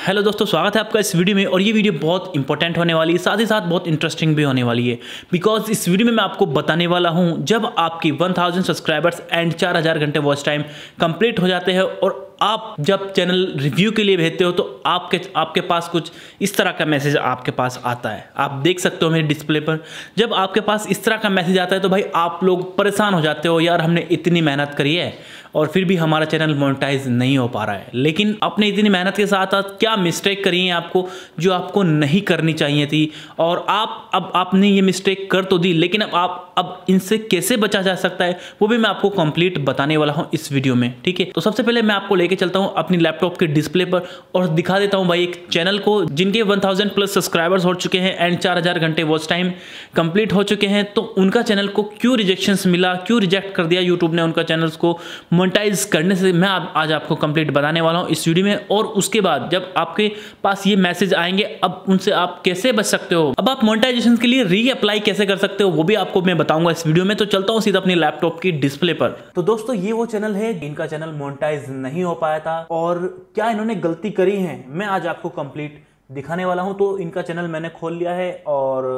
hello दोस्तों स्वागत है आपका इस वीडियो में और ये वीडियो बहुत इंपॉर्टेंट होने वाली है साथ ही साथ बहुत इंटरेस्टिंग भी होने वाली है बिकॉज इस वीडियो में मैं आपको बताने वाला हूँ जब आपकी 1000 सब्सक्राइबर्स एंड 4000 घंटे वॉच टाइम कंप्लीट हो जाते हैं और आप जब चैनल रिव्यू के लिए भेजते हो तो आपके आपके पास कुछ इस तरह का मैसेज आपके पास आता है आप देख सकते हो मेरे डिस्प्ले पर जब आपके पास इस तरह का मैसेज आता है तो भाई आप लोग परेशान हो जाते हो यार हमने इतनी मेहनत करी है और फिर भी हमारा चैनल मोनिटाइज नहीं हो पा रहा है लेकिन आपने इतनी मेहनत के साथ साथ क्या मिस्टेक करी है आपको जो आपको नहीं करनी चाहिए थी और आप अब आपने ये मिस्टेक कर तो दी लेकिन अब आप अब इनसे कैसे बचा जा सकता है वो भी मैं आपको कंप्लीट बताने वाला हूँ इस वीडियो में ठीक है तो सबसे पहले मैं आपको लेकर लेके चलता हूँ अपनी लैपटॉप के डिस्प्ले पर और दिखा देता हूँ भाई एक चैनल को जिनके 1000 प्लस सब्सक्राइबर्स हो चुके हैं एंड 4000 घंटे वॉच टाइम कंप्लीट हो चुके हैं तो उनका चैनल को क्यों रिजेक्शन मिला क्यों रिजेक्ट कर दिया यूट्यूब ने उनका चैनल को मोनिटाइज करने से मैं आप, आज आपको कंप्लीट बताने वाला हूँ इस वीडियो में और उसके बाद जब आपके पास ये मैसेज आएंगे अब उनसे आप कैसे बच सकते हो अब आप मोनिटाइजेशन के लिए री अप्लाई कैसे कर सकते हो वो भी आपको मैं बताऊंगा इस वीडियो में तो चलता हूँ सीधा अपने लैपटॉप की डिस्प्ले पर तो दोस्तों ये वो चैनल है जिनका चैनल मोनिटाइज नहीं हो पाया था और क्या इन्होंने गलती करी है मैं आज आपको कंप्लीट दिखाने वाला हूं तो इनका चैनल मैंने खोल लिया है और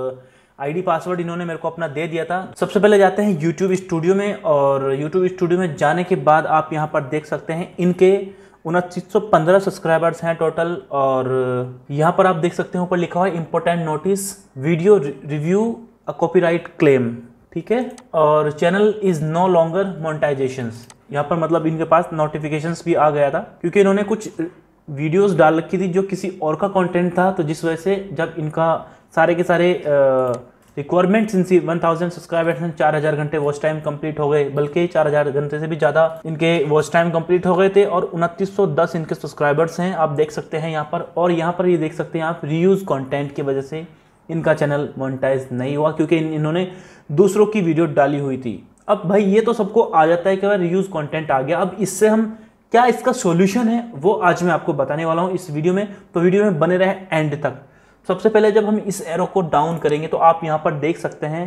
आईडी पासवर्ड इन्होंने मेरे को अपना दे दिया था सबसे पहले जाते हैं यूट्यूब स्टूडियो में और यूट्यूब स्टूडियो में जाने के बाद आप यहाँ पर देख सकते हैं इनके उनतीस सब्सक्राइबर्स हैं टोटल और यहाँ पर आप देख सकते हैं ऊपर लिखा हुआ है important notice video review a copyright claim ठीक है और channel is no longer monetization यहाँ पर मतलब इनके पास नोटिफिकेशंस भी आ गया था क्योंकि इन्होंने कुछ वीडियोस डाल रखी थी जो किसी और का कंटेंट था तो जिस वजह से जब इनका सारे के सारे रिक्वायरमेंट्स वन थाउजेंड सब्सक्राइबर्स चार हज़ार घंटे वॉच टाइम कंप्लीट हो गए बल्कि चार हज़ार घंटे से भी ज़्यादा इनके वॉच टाइम कंप्लीट हो गए थे और उनतीस सौ दस इनके सब्सक्राइबर्स हैं आप देख सकते हैं यहाँ पर और यहाँ पर ये देख सकते हैं आप रीयूज़ कॉन्टेंट की वजह से इनका चैनल मोनिटाइज नहीं हुआ क्योंकि इन, इन्होंने दूसरों की वीडियो डाली हुई थी अब भाई ये तो सबको आ जाता है कि भाई रियूज कंटेंट आ गया अब इससे हम क्या इसका सॉल्यूशन है वो आज मैं आपको बताने वाला हूँ इस वीडियो में तो वीडियो में बने रहे एंड तक सबसे पहले जब हम इस एरो को डाउन करेंगे तो आप यहाँ पर देख सकते हैं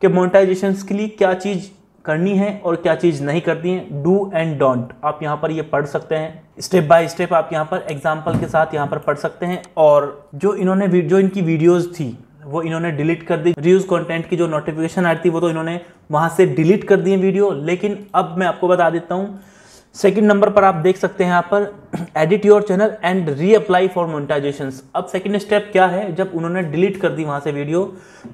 कि मोनिटाइजेशन के लिए क्या चीज़ करनी है और क्या चीज़ नहीं करनी है डू एंड डोंट आप यहाँ पर ये पढ़ सकते हैं स्टेप बाय स्टेप आप यहाँ पर एग्जाम्पल के साथ यहाँ पर पढ़ सकते हैं और जो इन्होंने जो इनकी वीडियोज़ थी वो इन्होंने डिलीट कर दी रिव्यूज कंटेंट की जो नोटिफिकेशन आ रही थी वो तो इन्होंने वहाँ से डिलीट कर दिए वीडियो लेकिन अब मैं आपको बता देता हूँ सेकंड नंबर पर आप देख सकते हैं यहाँ पर edit your channel and reapply for monetization अब सेकंड स्टेप क्या है जब उन्होंने डिलीट कर दी वहाँ से वीडियो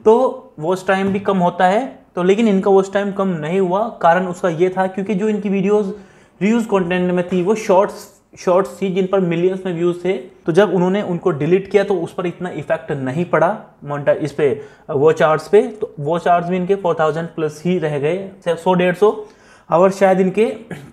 तो वॉच टाइम भी कम होता है तो लेकिन इनका वॉच टाइम कम नहीं हुआ कारण उसका ये था क्योंकि जो इनकी वीडियोज़ रिव्यूज़ कॉन्टेंट में थी वो शॉर्ट्स शॉर्ट्स थी जिन पर मिलियंस में व्यूज़ थे तो जब उन्होंने उनको डिलीट किया तो उस पर इतना इफेक्ट नहीं पड़ा मोन्टा इस पे वॉच uh, आर्ट्स पे तो वॉच आर्ट्स भी इनके 4000 प्लस ही रह गए सौ डेढ़ सौ आवर्स शायद इनके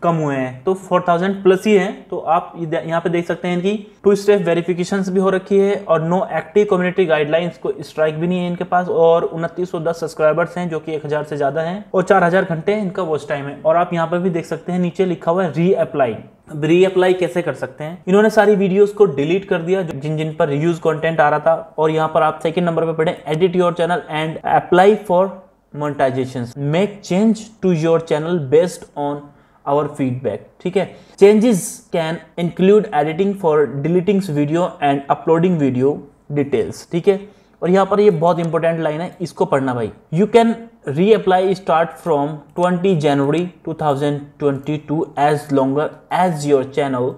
कम हुए हैं तो 4000 प्लस ही हैं तो आप यहाँ पे देख सकते हैं इनकी टू स्टेप वेरिफिकेशन भी हो रखी है और नो एक्टिव कम्युनिटी गाइडलाइंस को स्ट्राइक भी नहीं है इनके पास और उनतीस सब्सक्राइबर्स हैं जो कि 1000 से ज़्यादा हैं और 4000 घंटे इनका वॉच टाइम है और आप यहाँ पर भी देख सकते हैं नीचे लिखा हुआ है री अप्लाई रीअप्लाई कैसे कर सकते हैं इन्होंने सारी वीडियोस को डिलीट कर दिया जिन जिन पर रिव्यूज कंटेंट आ रहा था और यहाँ पर आप सेकंड नंबर पर पढ़े edit your channel and apply for monetization make change to your channel based on our feedback ठीक है changes can include editing for deletings video and uploading video details ठीक है और यहाँ पर ये बहुत इंपॉर्टेंट लाइन है इसको पढ़ना भाई you can reapply start from 20 January 2022 as longer as your channel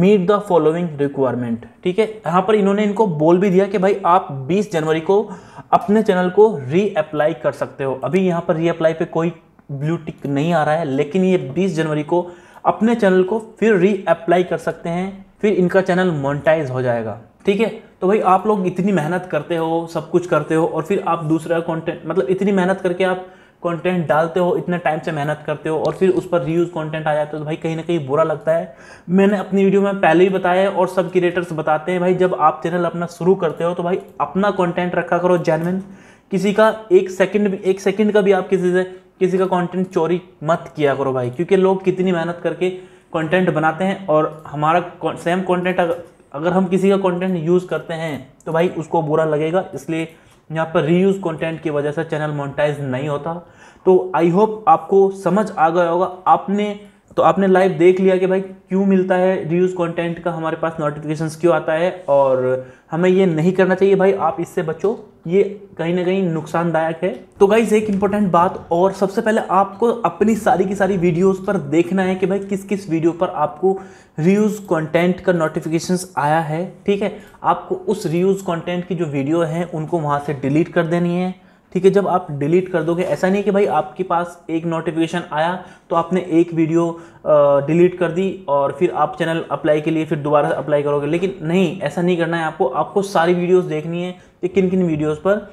meet the following requirement ठीक है यहाँ पर इन्होंने इनको बोल भी दिया कि भाई आप 20 जनवरी को अपने चैनल को रीअप्लाई कर सकते हो अभी यहाँ पर रीअप्लाई पे कोई ब्लू टिक नहीं आ रहा है लेकिन ये 20 जनवरी को अपने चैनल को फिर रीअप्लाई कर सकते हैं फिर इनका चैनल मोनिटाइज हो जाएगा ठीक है तो भाई आप लोग इतनी मेहनत करते हो सब कुछ करते हो और फिर आप दूसरा कॉन्टेंट मतलब इतनी मेहनत करके आप कंटेंट डालते हो इतने टाइम से मेहनत करते हो और फिर उस पर रीयूज कंटेंट आ जाता है तो भाई कहीं ना कहीं बुरा लगता है मैंने अपनी वीडियो में पहले ही बताया है और सब क्रिएटर्स बताते हैं भाई जब आप चैनल अपना शुरू करते हो तो भाई अपना कॉन्टेंट रखा करो जेनविन किसी का एक सेकेंड भी एक सेकेंड का भी आप किसी से किसी का कॉन्टेंट चोरी मत किया करो भाई क्योंकि लोग कितनी मेहनत करके कॉन्टेंट बनाते हैं और हमारा सेम कॉन्टेंट अगर हम किसी का कंटेंट यूज़ करते हैं तो भाई उसको बुरा लगेगा इसलिए यहाँ पर रीयूज कंटेंट की वजह से चैनल मोनेटाइज नहीं होता तो आई होप आपको समझ आ गया होगा आपने तो आपने लाइव देख लिया कि भाई क्यों मिलता है रीयूज कंटेंट का हमारे पास नोटिफिकेशंस क्यों आता है और हमें ये नहीं करना चाहिए भाई आप इससे बचो ये कहीं ना कहीं नुकसानदायक है तो गाइज एक इंपॉर्टेंट बात और सबसे पहले आपको अपनी सारी की सारी वीडियोस पर देखना है कि भाई किस किस वीडियो पर आपको रियूज कंटेंट का नोटिफिकेशंस आया है ठीक है आपको उस रियूज कंटेंट की जो वीडियो है उनको वहाँ से डिलीट कर देनी है ठीक है जब आप डिलीट कर दोगे ऐसा नहीं कि भाई आपके पास एक नोटिफिकेशन आया तो आपने एक वीडियो डिलीट कर दी और फिर आप चैनल अप्लाई के लिए फिर दोबारा अप्लाई करोगे लेकिन नहीं ऐसा नहीं करना है आपको आपको सारी वीडियोज़ देखनी है कि किन किन वीडियोज़ पर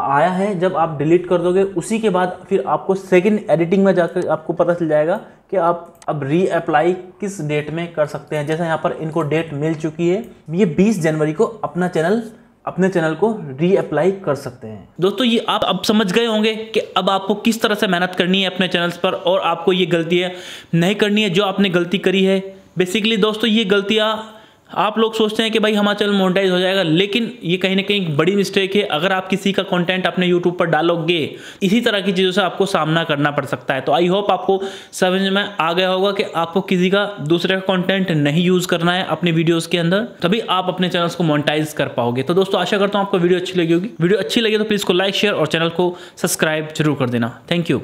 आया है जब आप डिलीट कर दोगे उसी के बाद फिर आपको सेकंड एडिटिंग में जाकर आपको पता चल जाएगा कि आप अब रीअप्लाई किस डेट में कर सकते हैं जैसा यहाँ पर इनको डेट मिल चुकी है ये 20 जनवरी को अपना चैनल अपने चैनल को रीअप्लाई कर सकते हैं दोस्तों ये आप अब समझ गए होंगे कि अब आपको किस तरह से मेहनत करनी है अपने चैनल्स पर और आपको ये गलतियाँ नहीं करनी है जो आपने गलती करी है बेसिकली दोस्तों ये गलतियाँ आप लोग सोचते हैं कि भाई हमारा चैनल मोनिटाइज हो जाएगा लेकिन ये कहीं ना कहीं बड़ी मिस्टेक है अगर आप किसी का कंटेंट अपने यूट्यूब पर डालोगे इसी तरह की चीज़ों से आपको सामना करना पड़ सकता है तो आई होप आपको समझ में आ गया होगा कि आपको किसी का दूसरे का कॉन्टेंट नहीं यूज़ करना है अपने वीडियोज़ के अंदर तभी आप अपने चैनल्स को मोनिटाइज कर पाओगे तो दोस्तों आशा करता हूँ आपको वीडियो अच्छी लगी होगी वीडियो अच्छी लगी तो प्लीज़ को लाइक शेयर और चैनल को सब्सक्राइब जरूर कर देना थैंक यू